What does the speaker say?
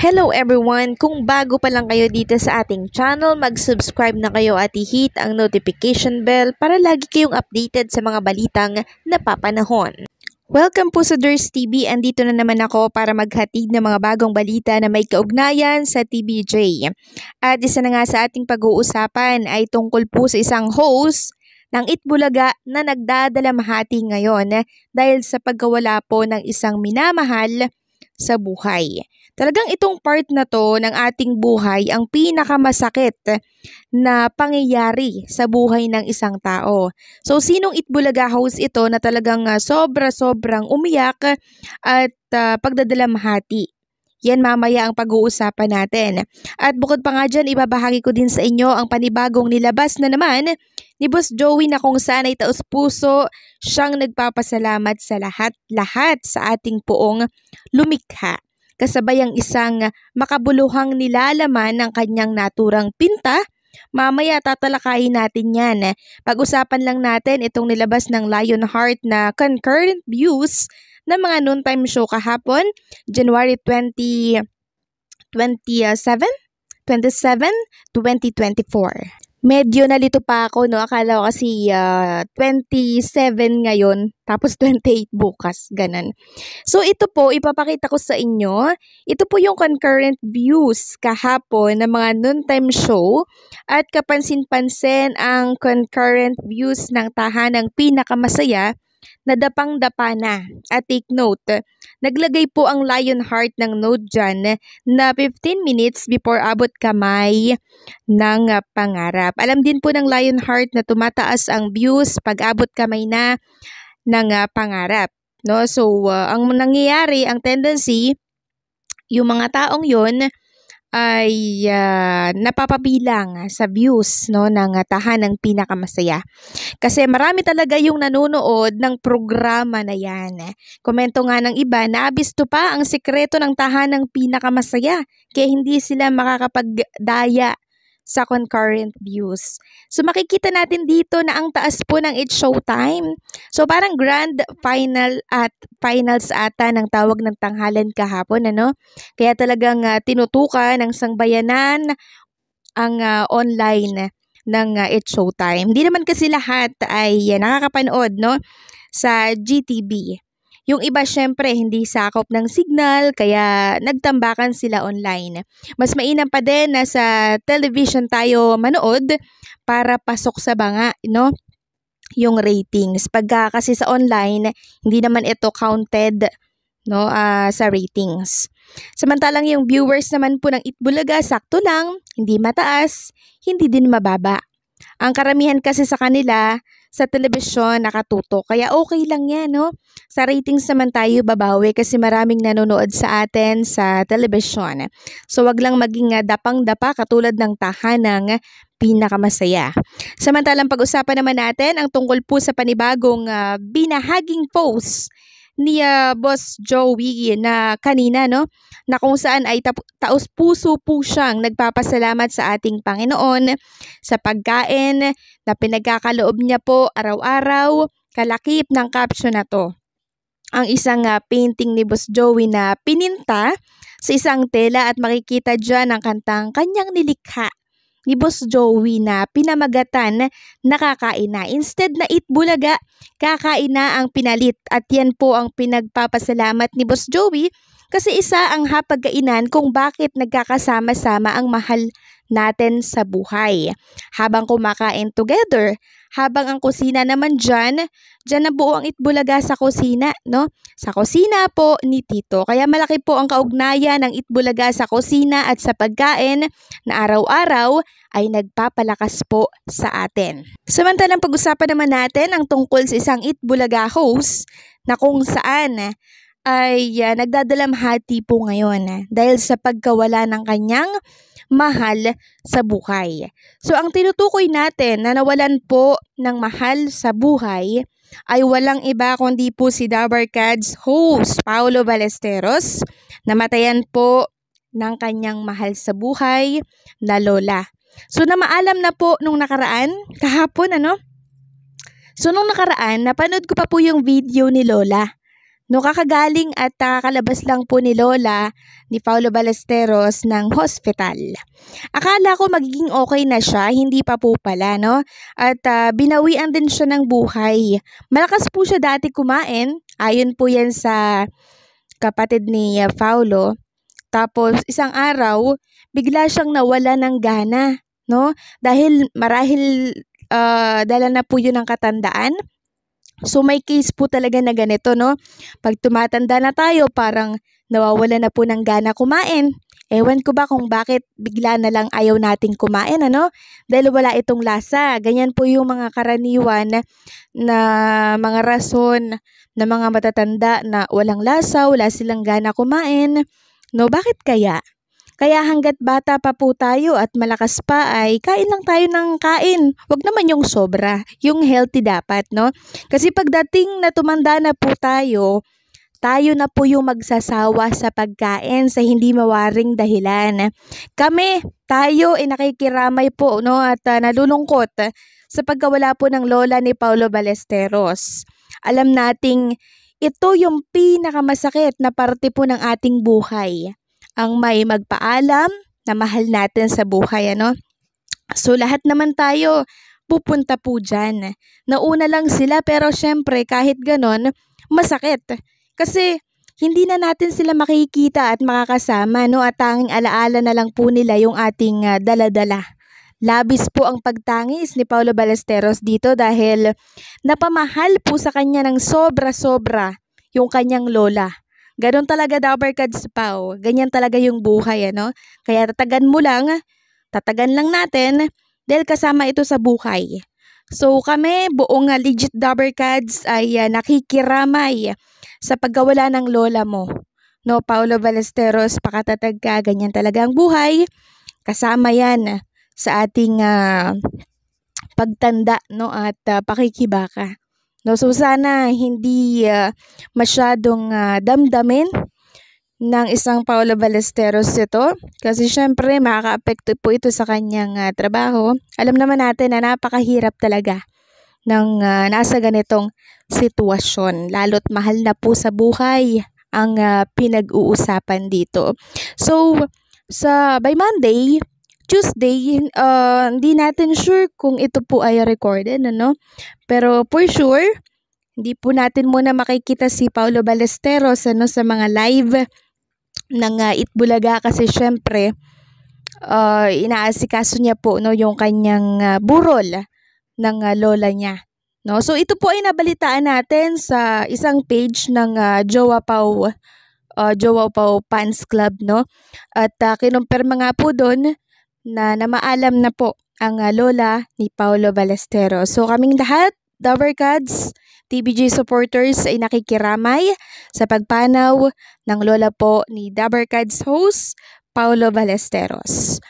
Hello everyone! Kung bago pa lang kayo dito sa ating channel, mag-subscribe na kayo at i-hit ang notification bell para lagi kayong updated sa mga balitang napapanahon. Welcome po sa Durs TV. Andito na naman ako para maghatid ng mga bagong balita na may kaugnayan sa TBJ. At isa na nga sa ating pag-uusapan ay tungkol po sa isang host ng Itbulaga na nagdadalamhati ngayon dahil sa pagkawala po ng isang minamahal sa buhay. Talagang itong part na to ng ating buhay ang pinakamasakit na pangyayari sa buhay ng isang tao. So sinong Itbulaga House ito na talagang ah, sobra-sobrang umiyak at uh, pagdadalamhati yan mamaya ang pag-uusapan natin. At bukod pa nga dyan, ibabahagi ko din sa inyo ang panibagong nilabas na naman ni Boss Joey na kung saan ay taos-puso siyang nagpapasalamat sa lahat-lahat sa ating poong lumikha. Kasabay ang isang makabuluhang nilalaman ng kanyang naturang pinta Mamaya tatalakayin natin yan. Pag-usapan lang natin itong nilabas ng Lionheart na concurrent views na mga noontime show kahapon, January 20, 27, 27, 2024. Medyo nalito pa ako, no? Akala ko kasi uh, ah, 27 ngayon, tapos 28 bukas, ganun. So, ito po, ipapakita ko sa inyo. Ito po yung concurrent views kahapon ng mga noontime show at kapansin-pansin ang concurrent views ng tahanang pinakamasaya nadapang-dapa na. At ah, take note, naglagay po ang Lionheart ng node dyan na 15 minutes before abot kamay ng pangarap. Alam din po ng Lionheart na tumataas ang views pag abot kamay na ng ah, pangarap. No? So, uh, ang nangyayari, ang tendency, yung mga taong yon ay uh, ah, napapabilang sa views no ng tahanang pinakamasaya. Kasi marami talaga yung nanonood ng programa na 'yan. Komento nga ng iba, naabisto pa ang sikreto ng tahanang pinakamasaya kaya hindi sila makakapagdaya sa concurrent views. So makikita natin dito na ang taas po ng It's Showtime. So parang grand final at finals ata ng tawag ng tanghalan kahapon ano. Kaya talagang uh, tinutukan ng sangbayanan ang uh, online ng uh, It's Showtime. Hindi naman kasi lahat ay uh, nakakapanood no sa GTV. Yung iba syempre hindi sakop ng signal kaya nagtambakan sila online. Mas mainam pa din na sa television tayo manood para pasok sa banga, no? Yung ratings. Pagka kasi sa online, hindi naman ito counted no uh, sa ratings. Samantalang yung viewers naman po ng Itbulaga sakto lang, hindi mataas, hindi din mababa. Ang karamihan kasi sa kanila sa telebisyon nakatuto. Kaya okay lang yan, no? Sa ratings naman tayo babawi kasi maraming nanonood sa atin sa telebisyon. So wag lang maging ah, dapang-dapa katulad ng tahanang pinakamasaya. Samantalang pag-usapan naman natin ang tungkol po sa panibagong uh, binahaging post ni uh, Boss Joey na kanina, no? Na kung saan ay ta- taos puso po siyang nagpapasalamat sa ating Panginoon sa pagkain na pinagkakaloob niya po araw-araw, kalakip ng caption na to. Ang isang uh, painting ni Boss Joey na pininta sa isang tela at makikita dyan ang kantang kanyang nilikha ni Boss Joey na pinamagatan nakakain na. Instead na itbulaga, kakain na ang pinalit at yan po ang pinagpapasalamat ni Boss Joey kasi isa ang hapagkainan kung bakit nagkakasama-sama ang mahal natin sa buhay. Habang kumakain together, habang ang kusina naman dyan, dyan na buo ang itbulaga sa kusina, no? Sa kusina po ni Tito. Kaya malaki po ang kaugnayan ng itbulaga sa kusina at sa pagkain na araw-araw ay nagpapalakas po sa atin. Samantalang pag-usapan naman natin ang tungkol sa isang itbulaga host na kung saan ay uh, nagdadalamhati po ngayon dahil sa pagkawala ng kanyang mahal sa buhay. So ang tinutukoy natin na nawalan po ng mahal sa buhay ay walang iba kundi po si Dabarcad's host, Paolo Balesteros. Namatayan po ng kanyang mahal sa buhay na lola. So na maalam na po nung nakaraan, kahapon ano? So nung nakaraan, napanood ko pa po yung video ni Lola. No kakagaling at nakakalabas lang po ni Lola ni Paolo Balesteros ng hospital. Akala ko magiging okay na siya, hindi pa po pala, no? At uh, binawian din siya ng buhay. Malakas po siya dati kumain, ayon po yan sa kapatid ni uh, Paolo. Tapos isang araw, bigla siyang nawala ng gana, no? Dahil marahil uh, dala na po yun ng katandaan So may case po talaga na ganito, no? Pag tumatanda na tayo, parang nawawala na po ng gana kumain. Ewan ko ba kung bakit bigla na lang ayaw nating kumain, ano? Dahil wala itong lasa. Ganyan po yung mga karaniwan na, mga rason na mga matatanda na walang lasa, wala silang gana kumain. No, bakit kaya? Kaya hanggat bata pa po tayo at malakas pa ay kain lang tayo ng kain. Huwag naman yung sobra, yung healthy dapat, no? Kasi pagdating na tumanda na po tayo, tayo na po yung magsasawa sa pagkain sa hindi mawaring dahilan. Kami, tayo ay nakikiramay po no at uh, nalulungkot sa pagkawala po ng lola ni Paolo Balesteros. Alam nating ito yung pinakamasakit na parte po ng ating buhay ang may magpaalam na mahal natin sa buhay, ano? So lahat naman tayo pupunta po dyan. Nauna lang sila pero syempre kahit ganon, masakit. Kasi hindi na natin sila makikita at makakasama no at tanging alaala na lang po nila yung ating uh, daladala. Labis po ang pagtangis ni Paolo Balesteros dito dahil napamahal po sa kanya ng sobra-sobra yung kanyang lola. Ganon talaga daw Kads Pao. Ganyan talaga yung buhay, ano? Kaya tatagan mo lang, tatagan lang natin, dahil kasama ito sa buhay. So kami, buong ah, legit Dabber Cads ay uh, nakikiramay sa pagkawala ng lola mo. No, Paolo Balesteros, pakatatag ka, ganyan talaga ang buhay. Kasama yan sa ating uh, pagtanda no, at uh, pakikibaka. No, so sana hindi uh, masyadong uh, damdamin ng isang Paolo Ballesteros ito kasi syempre makakaapekto po ito sa kanyang uh, trabaho. Alam naman natin na napakahirap talaga ng uh, nasa ganitong sitwasyon lalo't mahal na po sa buhay ang uh, pinag-uusapan dito. So sa by Monday, Tuesday, uh, hindi natin sure kung ito po ay recorded, ano? Pero for sure, hindi po natin muna makikita si Paolo Balesteros ano, sa mga live ng uh, ah, Itbulaga kasi syempre, uh, inaasikaso niya po no, yung kanyang uh, burol ng uh, lola niya. No? So ito po ay nabalitaan natin sa isang page ng uh, Jowa Pau uh, Jowa Pau Fans Club no. At uh, kinumpirma nga po doon na namaalam na po ang ah, lola ni Paolo Balestero. So kaming lahat, Dovercads, TBG supporters ay nakikiramay sa pagpanaw ng lola po ni Dovercads host Paolo Balesteros.